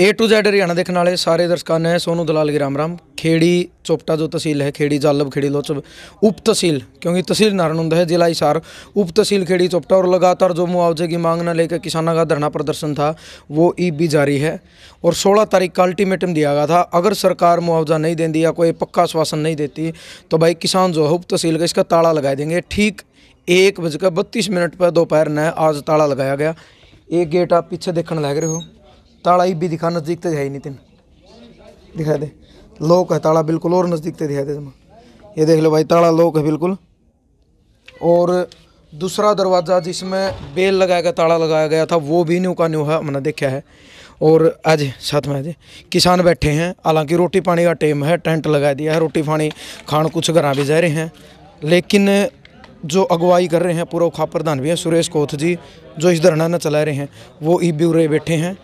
A to Z Haryana देखने वाले सारे दर्शकों ने सोनू दलाल की राम राम खेड़ी चोपटा जो तहसील है खेड़ी जालब खेड़ी लोचब उप तहसील क्योंकि तहसील नारणुंद है जिला हिसार उप तहसील खेड़ी चोपटा और लगातार जो मुआवजे की मांग न लेकर किसानों का धरना प्रदर्शन था वो ई भी जारी है और 16 तारीख का अल्टीमेटम दिया गया था अगर सरकार मुआवजा नहीं देती या कोई पक्का आश्वासन नहीं देती तो भाई किसान जो है उप तहसील का इसका ताला लगा देंगे ठीक एक बजकर बत्तीस मिनट पर दोपहर न आज ताला लगाया गया एक गेट आप पीछे देखने लग रहे हो ताड़ा भी दिखा नज़दीक तो है नहीं तीन दिखा दे लोक है ताला बिल्कुल और नज़दीक तो दिखा दे तुम ये देख लो भाई ताला लोक है बिल्कुल और दूसरा दरवाज़ा जिसमें बेल लगाया गया ताला लगाया गया था वो भी न्यू का न्यू है हमने देखा है और आज साथ में आज किसान बैठे हैं हालांकि रोटी पानी का टेम है टेंट लगा दिया है रोटी पानी खान कुछ घर भी जा रहे हैं लेकिन जो अगुवाई कर रहे हैं पूर्व खा प्रधान भी हैं सुरेश कोथ जी जो इस धरना न चला रहे हैं वो ई बी बैठे हैं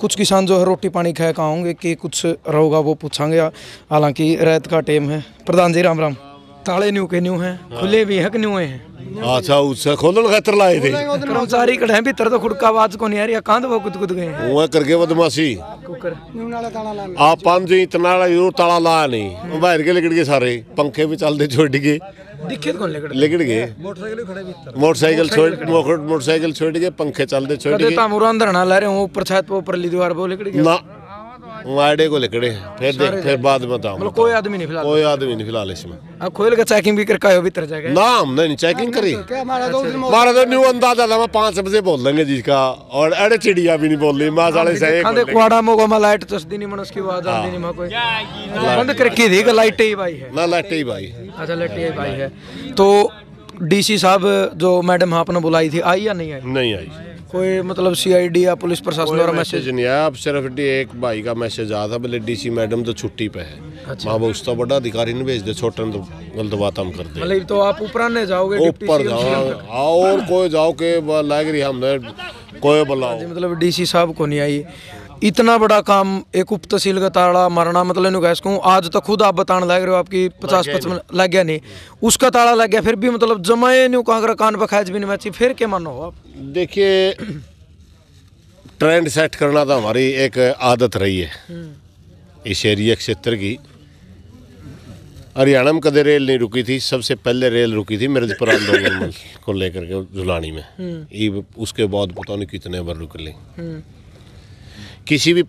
कुछ किसान जो है रोटी पानी खाए खाओगे कि कुछ रहोगा वो पूछांगे हालांकि रेत का टेम है प्रधान जी राम राम ताले न्यू के न्यू हैं खुले भी हक न्यू हैं ਅੱਛਾ ਉਸ ਖੋਲਣ ਖਤਰ ਲਾਏ ਦੇ ਕਰਮਚਾਰੀ ਕਢੇ ਭੀਤਰ ਤੋਂ ਖੁੜਕਾ ਆਵਾਜ਼ ਕੋ ਨਹੀਂ ਆ ਰਹੀ ਆ ਕੰਧ ਵੋ ਕੁਦ ਗਏ ਉਹ ਕਰਕੇ ਬਦਮਾਸ਼ੀ ਕੁਕਰ ਆ ਪੰਜ ਇਤਨਾ ਵਾਲਾ ਯੂਰੋ ਤਾਲਾ ਲਾ ਨਹੀਂ ਬਾਹਰ ਕੇ ਲਿਕੜ ਗਏ ਸਾਰੇ ਪੰਖੇ ਵੀ ਚੱਲਦੇ ਛੋੜ ਗਏ ਦਿੱਖੇ ਕੋਣ ਲਗੜ ਲਿਕੜ ਗਏ ਮੋਟਰਸਾਈਕਲ ਖੜੇ ਭੀਤਰ ਮੋਟਰਸਾਈਕਲ ਛੋੜ ਮੋਟਰਸਾਈਕਲ ਛੋੜ ਗਏ ਪੰਖੇ ਚੱਲਦੇ ਛੋੜ ਗਏ ਕਦੇ ਤਾਂ ਮੁਰਾਂ ਲੈ ਰਹੇ ਉਹ ਉੱਪਰ ਛੱਤ ਉੱਪਰਲੀ ਦੀਵਾਰ ਬੋ ਲਿਕੜ ਗਏ आईडी को लिकड़े हैं फिर देख फिर बाद में बताऊंगा मतलब कोई आदमी नहीं फिलहाल कोई आदमी नहीं फिलहाल इसमें अब खोल का चेकिंग भी करका है भीतर जगह ना हमने नहीं चेकिंग करी हमारा तो न्यू अंदाजा था मैं पाँच बजे बोल देंगे जिसका और अरे चिड़िया भी नहीं हाँ, बोल रही माँ साले सही खाते कुआड़ा मोगो मैं लाइट तो दिन मन उसकी आवाज आती नहीं मैं कोई हाँ, बंद करके दी लाइट ही भाई है ना लाइट ही भाई अच्छा लाइट ही भाई है तो डीसी साहब जो मैडम आपने बुलाई थी आई या नहीं आई नहीं आई कोई मतलब सीआईडी या पुलिस प्रशासन द्वारा मैसेज नहीं आया अब सिर्फ एक भाई का मैसेज आया था बोले डीसी मैडम तो छुट्टी पे है अच्छा। माँ उसका बड़ा अधिकारी ने भेज दे छोटे ने तो गलत बात हम करते मतलब तो आप ऊपर ने जाओगे ऊपर और कोई जाओ के लाग रही हमने कोई हाँ बुलाओ मतलब डीसी साहब को नहीं आई इतना बड़ा काम एक उप तहसील का ताड़ा मरना मतलब नहीं कहूँ आज तक तो खुद आप बताने लग रहे हो आपकी पचास पचपन लग गया नहीं उसका ताड़ा लग गया फिर भी मतलब जमाए नहीं कहा कान पर भी नहीं मैची फिर क्या मानो आप देखिए ट्रेंड सेट करना तो हमारी एक आदत रही है हम्म। इस एरिया क्षेत्र की हरियाणा में कदे रेल नहीं रुकी थी सबसे पहले रेल रुकी थी मिर्जपुर आंदोलन को लेकर के जुलानी में हम्म। उसके बाद पता नहीं कितने बार रुक ली किसी भी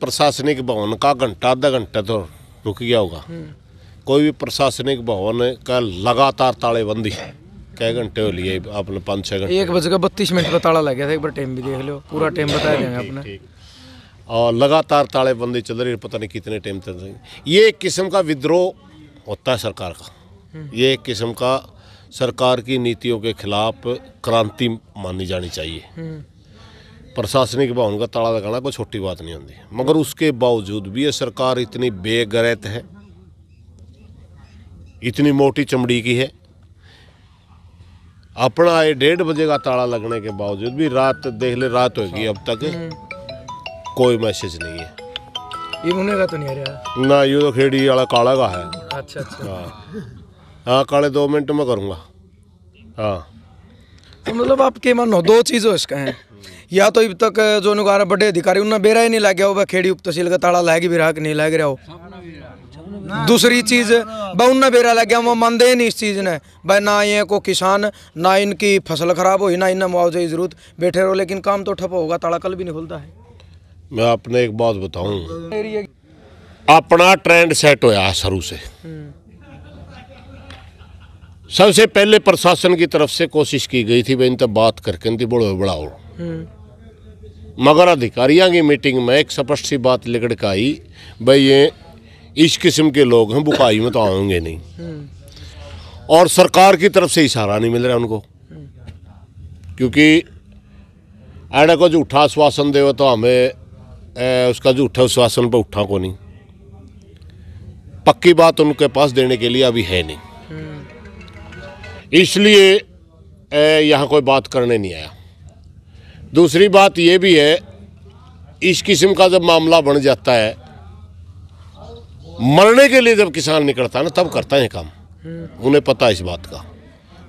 प्रशासनिक भवन का घंटा आधा घंटा तो रुक गया होगा कोई भी प्रशासनिक भवन का लगातार तालेबंदी कई घंटे हो लिए आपने पाँच छः घंटे एक बजकर बत्तीस मिनट का ताला लग गया था एक बार टाइम भी देख लो पूरा टाइम बताया गया आपने और लगातार तालेबंदी चल रही है पता नहीं कितने टाइम रही ये एक किस्म का विद्रोह होता है सरकार का हम्म। ये एक किस्म का सरकार की नीतियों के खिलाफ क्रांति मानी जानी चाहिए हम्म। प्रशासनिक भवन का ताला लगाना कोई छोटी बात नहीं होती मगर उसके बावजूद भी ये सरकार इतनी बेगैरत है इतनी मोटी चमड़ी की है अपना ये डेढ़ बजे का ताला लगने के बावजूद भी रात देख ले रात होगी अब तक हम्म। कोई मैसेज नहीं है ये मुन्ने का तो नहीं रहा ना यू तो खेड़ी वाला काला का है अच्छा अच्छा हाँ, हाँ काले दो मिनट में करूँगा हाँ तो मतलब आपके मानो दो चीज़ों इसका है या तो अब तक जो नुकार बड़े अधिकारी उन्हें बेरा ही नहीं लग गया खेड़ी उप तहसील का ताड़ा लाएगी बेरा नहीं लग रहा हो दूसरी चीज़ भाई उन्हें बेरा लग गया वो मानते ही नहीं इस चीज़ ने भाई ना ये को किसान ना इनकी फसल खराब हुई ना इन्हें मुआवजे की जरूरत बैठे रहो लेकिन काम तो ठप होगा ताड़ा कल भी नहीं खुलता है मैं आपने एक बात बताऊं अपना ट्रेंड सेट होया शुरू से सबसे पहले प्रशासन की तरफ से कोशिश की गई थी भाई इन तक बात करके इन बोलो मगर अधिकारियों की मीटिंग में एक स्पष्ट सी बात लिखड़ के आई भाई ये इस किस्म के लोग हैं बुकाई में तो आएंगे नहीं और सरकार की तरफ से इशारा नहीं मिल रहा उनको क्योंकि ऐडा को झूठा आश्वासन दे तो हमें ए, उसका झूठा आश्वासन पर उठा को नहीं पक्की बात उनके पास देने के लिए अभी है नहीं इसलिए यहाँ कोई बात करने नहीं आया दूसरी बात ये भी है इस किस्म का जब मामला बन जाता है मरने के लिए जब किसान निकलता है ना तब करता है काम उन्हें पता है इस बात का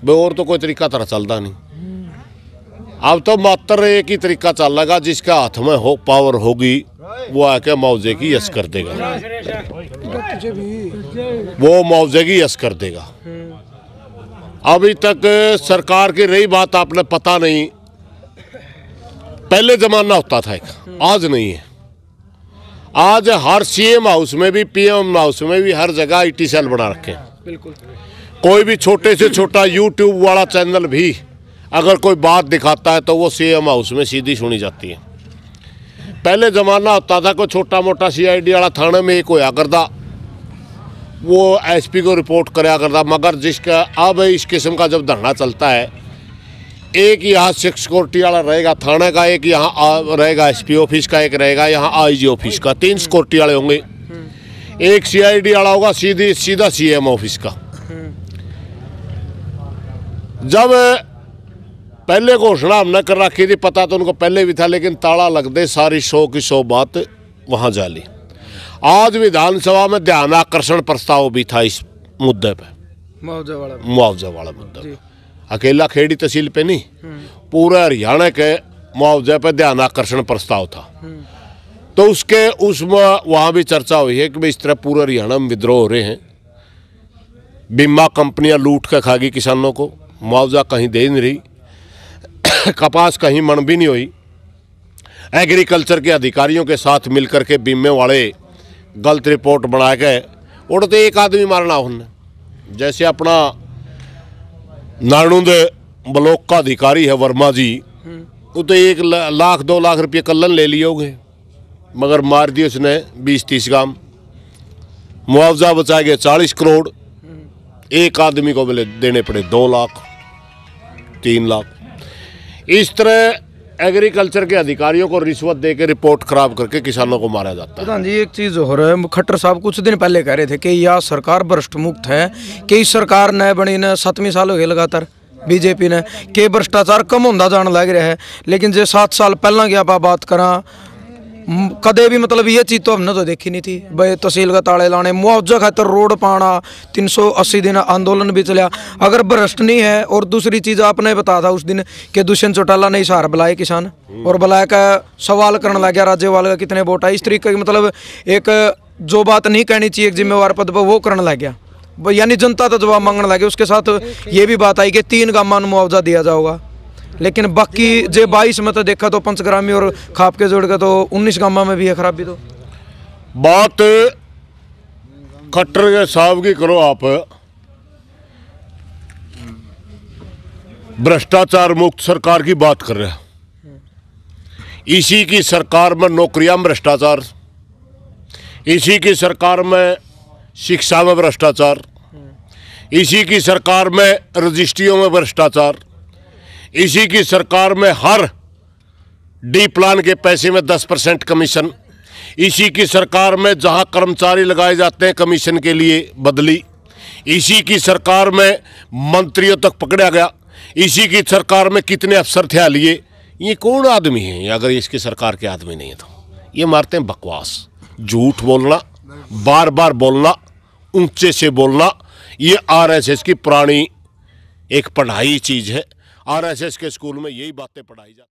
भाई और तो कोई तरीका तरह चलता नहीं अब तो मात्र एक ही तरीका चल रहा जिसका हाथ में हो पावर होगी वो आके मुआवजे की यश कर देगा वो मुआवजे की यश कर देगा अभी तक सरकार की रही बात आपने पता नहीं पहले ज़माना होता था एक आज नहीं है आज हर सीएम हाउस में भी पीएम हाउस में भी हर जगह आईटी सेल बना रखे हैं बिल्कुल कोई भी छोटे से छोटा यूट्यूब वाला चैनल भी अगर कोई बात दिखाता है तो वो सीएम हाउस में सीधी सुनी जाती है पहले ज़माना होता था कोई छोटा मोटा सीआईडी वाला थाने में एक होया करता वो एसपी को रिपोर्ट कराया करता मगर जिसका अब इस किस्म का जब धरना चलता है एक यहाँ सिक्स सिक्योरिटी वाला रहेगा थाना का एक यहाँ रहेगा एसपी ऑफिस का एक रहेगा यहाँ आईजी ऑफिस का तीन सिक्योरिटी वाले होंगे एक सीआईडी वाला होगा सीधी सीधा सीएम ऑफिस का जब पहले घोषणा हमने कर रखी थी पता तो उनको पहले भी था लेकिन ताला लग दे सारी सौ की सौ बात वहाँ जा ली आज विधानसभा में ध्यान आकर्षण प्रस्ताव भी था इस मुद्दे पर मुआवजा वाला मुद्दा अकेला खेड़ी तहसील पे नहीं पूरे हरियाणा के मुआवजे पर ध्यान आकर्षण प्रस्ताव था तो उसके उसमें वहाँ भी चर्चा हुई है कि भाई इस तरह पूरे हरियाणा में विद्रोह हो रहे हैं बीमा कंपनियां लूट कर खा गई किसानों को मुआवजा कहीं दे नहीं रही कपास कहीं मन भी नहीं हुई एग्रीकल्चर के अधिकारियों के साथ मिलकर के बीमे वाले गलत रिपोर्ट बना के उड़ते एक आदमी मारना उन्हें जैसे अपना ਨਾਣੂ ਦੇ ਬਲੋਕ ਅਧਿਕਾਰੀ ਹੈ ਵਰਮਾ ਜੀ ਉਹ ਤੇ 1 लाख 2 ਲੱਖ रुपये कलन ले लिए होंगे मगर मार दिए उसने बीस तीस गाम मुआवजा बचा गया चालीस करोड़ हम्म। एक आदमी को मिले देने पड़े दो लाख तीन लाख इस तरह एग्रीकल्चर के अधिकारियों को रिश्वत दे के रिपोर्ट खराब करके किसानों को मारा जाता है प्रधान जी एक चीज़ हो रहा है खट्टर साहब कुछ दिन पहले कह रहे थे कि यह सरकार भ्रष्ट मुक्त है कई सरकार न बनी न सतवीं साल हो गए लगातार बीजेपी ने के भ्रष्टाचार कम होता जान लग रहा है लेकिन जो सात साल पहला की आप बात करा ਕਦੇ भी मतलब ਇਹ चीज़ तो हमने तो देखी नहीं थी भाई तहसील का ताले लाने मुआवजा खातर रोड पाना 380 दिन आंदोलन भी चलिया अगर भ्रष्ट नहीं है और दूसरी चीज आपने बता था उस दिन कि दुष्यंत चौटाला ने इशार बुलाए किसान और बुलाया का सवाल करने लग गया राज्यपाल का कितने वोट आए इस तरीके की मतलब एक जो बात नहीं कहनी चाहिए एक जिम्मेवार पद पर वो करने लग गया यानी जनता तो जवाब मांगने लगे उसके साथ ये भी बात आई कि तीन गामान मुआवजा दिया जाएगा लेकिन बाकी जो बाईस में तो देखा तो पंचग्रामी और खाप के जोड़ के तो उन्नीस गामा में भी है खराबी तो बात खट्टर के साहब की करो आप भ्रष्टाचार मुक्त सरकार की बात कर रहे हैं इसी की सरकार में नौकरियां में भ्रष्टाचार इसी की सरकार में शिक्षा में भ्रष्टाचार इसी की सरकार में रजिस्ट्रियों में भ्रष्टाचार इसी की सरकार में हर डी प्लान के पैसे में दस परसेंट कमीशन इसी की सरकार में जहां कर्मचारी लगाए जाते हैं कमीशन के लिए बदली इसी की सरकार में मंत्रियों तक पकड़ा गया इसी की सरकार में कितने अफसर थे लिए ये कौन आदमी है अगर इसकी सरकार के आदमी नहीं है तो ये मारते हैं बकवास झूठ बोलना बार बार बोलना ऊंचे से बोलना ये आरएसएस की पुरानी एक पढ़ाई चीज़ है आरएसएस के स्कूल में यही बातें पढ़ाई जाती